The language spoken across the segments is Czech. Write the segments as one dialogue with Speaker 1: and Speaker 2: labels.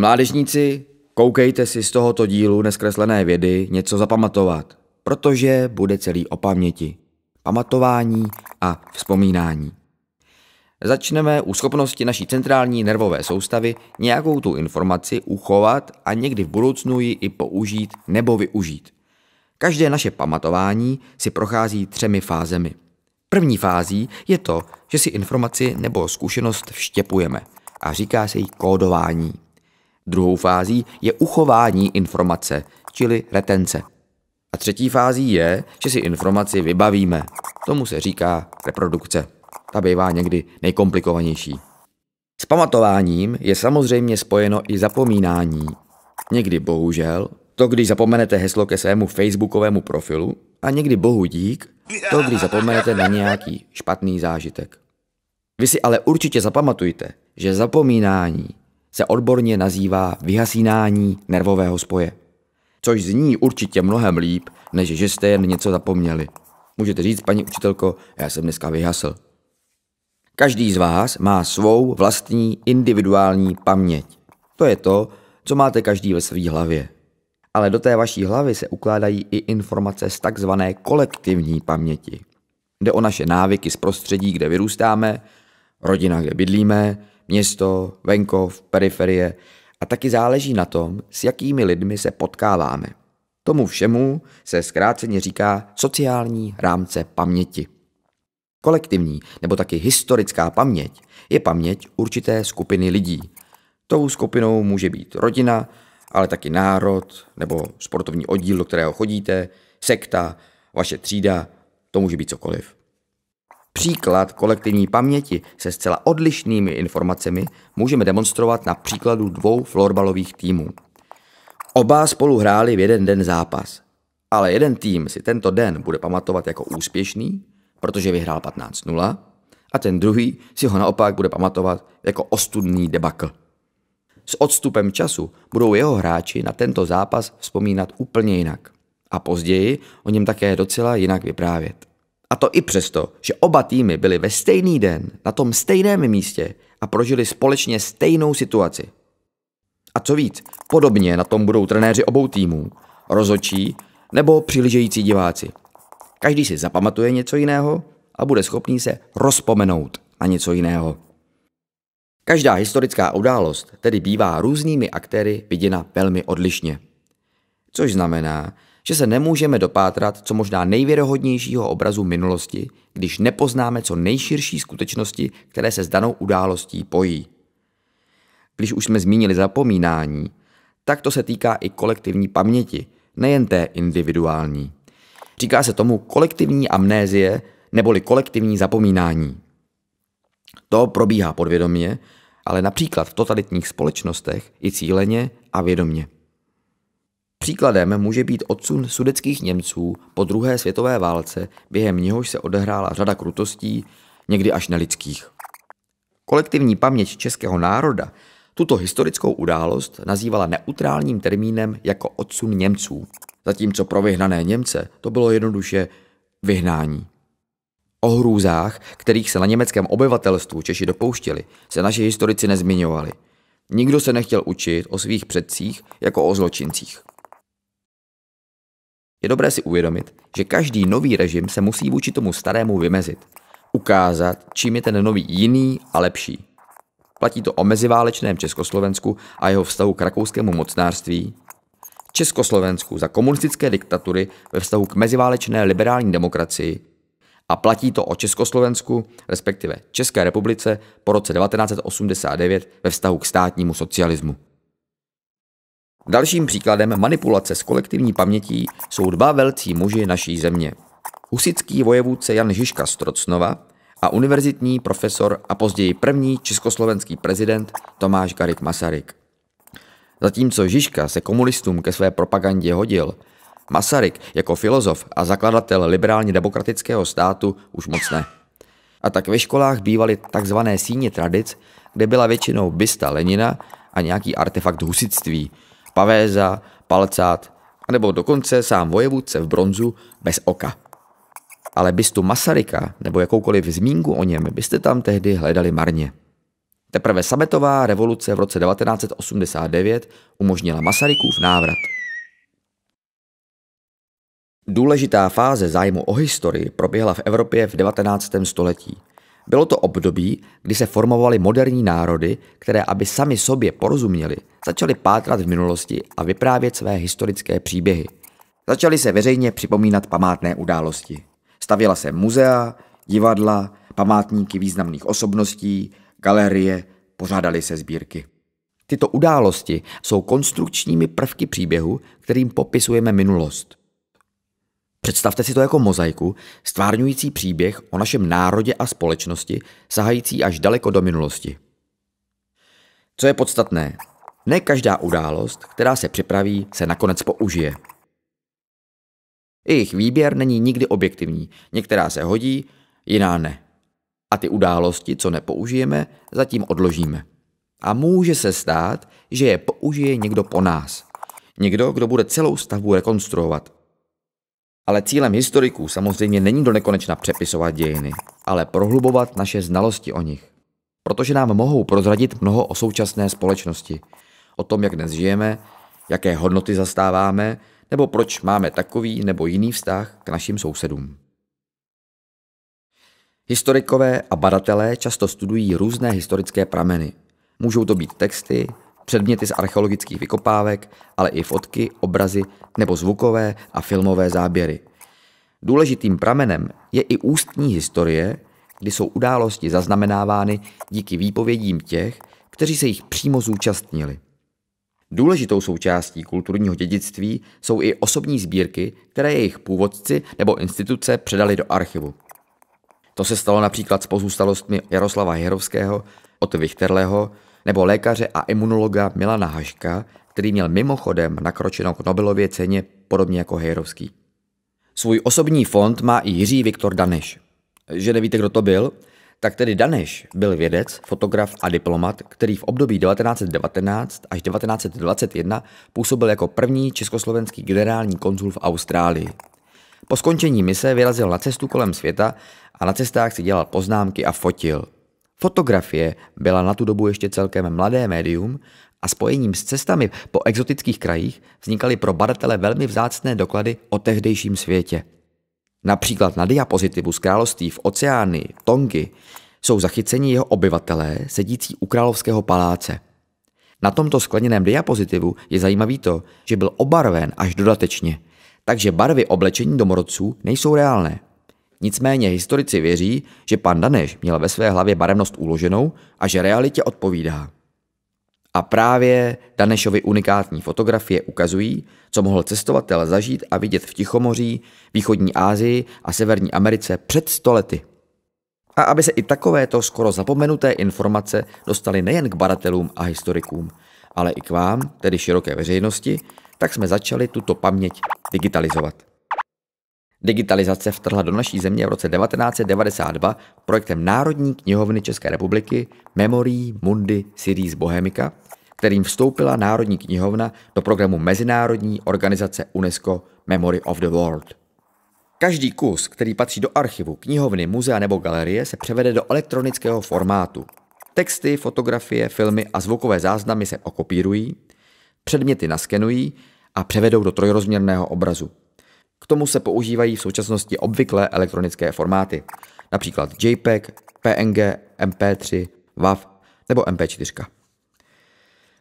Speaker 1: mládežníci, koukejte si z tohoto dílu neskreslené vědy něco zapamatovat, protože bude celý o paměti, pamatování a vzpomínání. Začneme u schopnosti naší centrální nervové soustavy nějakou tu informaci uchovat a někdy v budoucnu ji i použít nebo využít. Každé naše pamatování si prochází třemi fázemi. První fází je to, že si informaci nebo zkušenost vštěpujeme a říká se jí kódování. Druhou fází je uchování informace, čili retence. A třetí fází je, že si informaci vybavíme. Tomu se říká reprodukce. Ta bývá někdy nejkomplikovanější. S pamatováním je samozřejmě spojeno i zapomínání. Někdy bohužel, to když zapomenete heslo ke svému facebookovému profilu a někdy bohu dík, to když zapomenete na nějaký špatný zážitek. Vy si ale určitě zapamatujte, že zapomínání se odborně nazývá vyhasínání nervového spoje. Což zní určitě mnohem líp, než že jste jen něco zapomněli. Můžete říct, paní učitelko, já jsem dneska vyhasl. Každý z vás má svou vlastní individuální paměť. To je to, co máte každý ve své hlavě. Ale do té vaší hlavy se ukládají i informace z takzvané kolektivní paměti. Jde o naše návyky z prostředí, kde vyrůstáme, rodina, kde bydlíme, město, venkov, periferie a taky záleží na tom, s jakými lidmi se potkáváme. Tomu všemu se zkráceně říká sociální rámce paměti. Kolektivní nebo taky historická paměť je paměť určité skupiny lidí. Tou skupinou může být rodina, ale taky národ nebo sportovní oddíl, do kterého chodíte, sekta, vaše třída, to může být cokoliv. Příklad kolektivní paměti se zcela odlišnými informacemi můžeme demonstrovat na příkladu dvou florbalových týmů. Oba spolu hráli v jeden den zápas, ale jeden tým si tento den bude pamatovat jako úspěšný, protože vyhrál 15-0, a ten druhý si ho naopak bude pamatovat jako ostudný debakl. S odstupem času budou jeho hráči na tento zápas vzpomínat úplně jinak a později o něm také docela jinak vyprávět. A to i přesto, že oba týmy byly ve stejný den, na tom stejném místě a prožili společně stejnou situaci. A co víc, podobně na tom budou trenéři obou týmů, rozočí nebo přiližející diváci. Každý si zapamatuje něco jiného a bude schopný se rozpomenout na něco jiného. Každá historická událost tedy bývá různými aktéry viděna velmi odlišně. Což znamená, že se nemůžeme dopátrat co možná nejvěrohodnějšího obrazu minulosti, když nepoznáme co nejširší skutečnosti, které se s danou událostí pojí. Když už jsme zmínili zapomínání, tak to se týká i kolektivní paměti, nejen té individuální. Říká se tomu kolektivní amnézie neboli kolektivní zapomínání. To probíhá podvědomě, ale například v totalitních společnostech i cíleně a vědomě. Příkladem může být odsun sudeckých Němců po druhé světové válce, během něhož se odehrála řada krutostí, někdy až nelidských. Kolektivní paměť českého národa tuto historickou událost nazývala neutrálním termínem jako odsun Němců, zatímco pro vyhnané Němce to bylo jednoduše vyhnání. O hrůzách, kterých se na německém obyvatelstvu Češi dopouštěli, se naši historici nezmiňovali. Nikdo se nechtěl učit o svých předcích jako o zločincích. Je dobré si uvědomit, že každý nový režim se musí vůči tomu starému vymezit. Ukázat, čím je ten nový jiný a lepší. Platí to o meziválečném Československu a jeho vztahu k rakouskému mocnářství, Československu za komunistické diktatury ve vztahu k meziválečné liberální demokracii a platí to o Československu, respektive České republice po roce 1989 ve vztahu k státnímu socialismu. Dalším příkladem manipulace s kolektivní pamětí jsou dva velcí muži naší země. Husický vojevůdce Jan Žižka Strocnova a univerzitní profesor a později první československý prezident Tomáš Garik Masaryk. Zatímco Žižka se komunistům ke své propagandě hodil, Masaryk jako filozof a zakladatel liberálně demokratického státu už moc ne. A tak ve školách bývaly takzvané síně tradic, kde byla většinou bysta Lenina a nějaký artefakt husitství – Pavéza, Palcát, nebo dokonce sám vojevůdce v bronzu bez oka. Ale bystu Masaryka nebo jakoukoliv zmínku o něm byste tam tehdy hledali marně. Teprve sametová revoluce v roce 1989 umožnila Masarykův návrat. Důležitá fáze zájmu o historii proběhla v Evropě v 19. století – bylo to období, kdy se formovaly moderní národy, které, aby sami sobě porozuměli, začaly pátrat v minulosti a vyprávět své historické příběhy. Začaly se veřejně připomínat památné události. Stavěla se muzea, divadla, památníky významných osobností, galerie, pořádaly se sbírky. Tyto události jsou konstrukčními prvky příběhu, kterým popisujeme minulost. Představte si to jako mozaiku, stvárňující příběh o našem národě a společnosti, sahající až daleko do minulosti. Co je podstatné? Ne každá událost, která se připraví, se nakonec použije. Jejich výběr není nikdy objektivní, některá se hodí, jiná ne. A ty události, co nepoužijeme, zatím odložíme. A může se stát, že je použije někdo po nás. Někdo, kdo bude celou stavbu rekonstruovat, ale cílem historiků samozřejmě není do nekonečna přepisovat dějiny, ale prohlubovat naše znalosti o nich. Protože nám mohou prozradit mnoho o současné společnosti, o tom, jak dnes žijeme, jaké hodnoty zastáváme, nebo proč máme takový nebo jiný vztah k našim sousedům. Historikové a badatelé často studují různé historické prameny. Můžou to být texty, Předměty z archeologických vykopávek, ale i fotky, obrazy nebo zvukové a filmové záběry. Důležitým pramenem je i ústní historie, kdy jsou události zaznamenávány díky výpovědím těch, kteří se jich přímo zúčastnili. Důležitou součástí kulturního dědictví jsou i osobní sbírky, které jejich původci nebo instituce předali do archivu. To se stalo například s pozůstalostmi Jaroslava Jerovského, od Vichterleho, nebo lékaře a imunologa Milana Haška, který měl mimochodem nakročeno k Nobelově ceně podobně jako Hejrovský. Svůj osobní fond má i Jiří Viktor Daneš. Že nevíte, kdo to byl? Tak tedy Daneš byl vědec, fotograf a diplomat, který v období 1919 až 1921 působil jako první československý generální konzul v Austrálii. Po skončení mise vyrazil na cestu kolem světa a na cestách si dělal poznámky a fotil – Fotografie byla na tu dobu ještě celkem mladé médium a spojením s cestami po exotických krajích vznikaly pro badatele velmi vzácné doklady o tehdejším světě. Například na diapozitivu z království v oceány Tongy, jsou zachyceni jeho obyvatelé sedící u královského paláce. Na tomto skleněném diapozitivu je zajímavý to, že byl obarven až dodatečně, takže barvy oblečení domorodců nejsou reálné. Nicméně historici věří, že pan Daneš měl ve své hlavě barevnost uloženou a že realitě odpovídá. A právě Danešovi unikátní fotografie ukazují, co mohl cestovatel zažít a vidět v Tichomoří, východní Asii a Severní Americe před stolety. A aby se i takovéto skoro zapomenuté informace dostaly nejen k baratelům a historikům, ale i k vám, tedy široké veřejnosti, tak jsme začali tuto paměť digitalizovat. Digitalizace vtrhla do naší země v roce 1992 projektem Národní knihovny České republiky Memorii Mundi Series Bohemica, kterým vstoupila Národní knihovna do programu Mezinárodní organizace UNESCO Memory of the World. Každý kus, který patří do archivu, knihovny, muzea nebo galerie, se převede do elektronického formátu. Texty, fotografie, filmy a zvukové záznamy se okopírují, předměty naskenují a převedou do trojrozměrného obrazu. K tomu se používají v současnosti obvyklé elektronické formáty, například JPEG, PNG, MP3, WAV nebo MP4.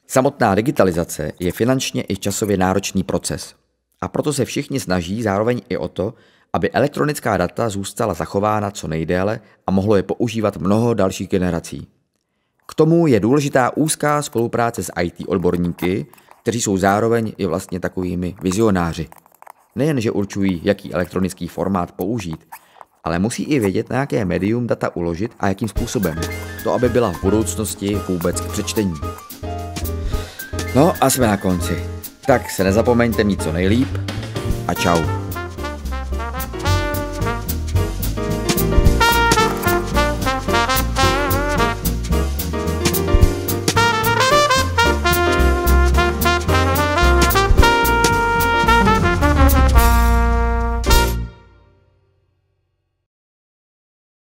Speaker 1: Samotná digitalizace je finančně i časově náročný proces a proto se všichni snaží zároveň i o to, aby elektronická data zůstala zachována co nejdéle a mohlo je používat mnoho dalších generací. K tomu je důležitá úzká spolupráce s IT odborníky, kteří jsou zároveň i vlastně takovými vizionáři. Nejen, že určují, jaký elektronický formát použít, ale musí i vědět, na jaké médium data uložit a jakým způsobem. To, aby byla v budoucnosti vůbec k přečtení. No a jsme na konci. Tak se nezapomeňte mít co nejlíp a čau.